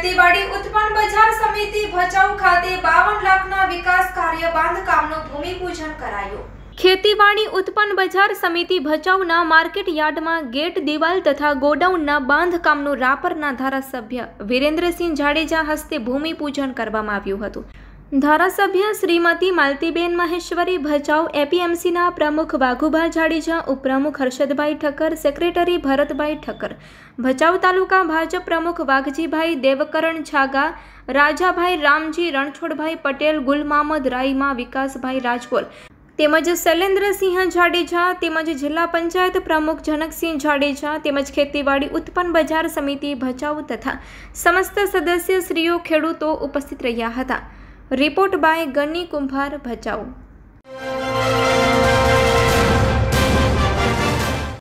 ખેતીવાડી ઉત્પન્ન બજાર સમિતિ ભચાઉ ખાતે 52 લાખના વિકાસ કાર્ય બાંધકામનું ભૂમિપૂજન કરાયું ખેતીવાડી ઉત્પન્ન બજાર સમિતિ ભચાઉના માર્કેટ યાર્ડમાં ગેટ દિવાલ તથા ગોડાઉનના બાંધકામનું રાપરના ધારાસભ્ય વિરેન્દ્રસિંહ જાડેજા હસ્તે ભૂમિપૂજન કરવામાં આવ્યું હતું ધારાસભ્ય શ્રીમતી માલતીબેન મહેશ્વરી ભચાઉ એપીએમસીના પ્રમુખ વાઘુભા જાડેજા ઉપપ્રમુખ હર્ષદભાઈ ઠક્કર સેક્રેટરી ભરતભાઈ ઠક્કર ભચાઉ તાલુકા ભાજપ પ્રમુખ વાઘજીભાઈ દેવકરણ છાગા રાજાભાઈ રામજી રણછોડભાઈ પટેલ ગુલમામદ રાઈમા વિકાસભાઈ રાજકોલ તેમજ શૈલેન્દ્રસિંહ જાડેજા તેમજ જિલ્લા પંચાયત પ્રમુખ જનકસિંહ જાડેજા તેમજ ખેતીવાડી ઉત્પન્ન બજાર સમિતિ ભચાઉ તથા સમસ્ત સદસ્યશ્રીઓ ખેડૂતો ઉપસ્થિત રહ્યા હતા રિપોર્ટ બાય ગની કુંભાર ભચાઉ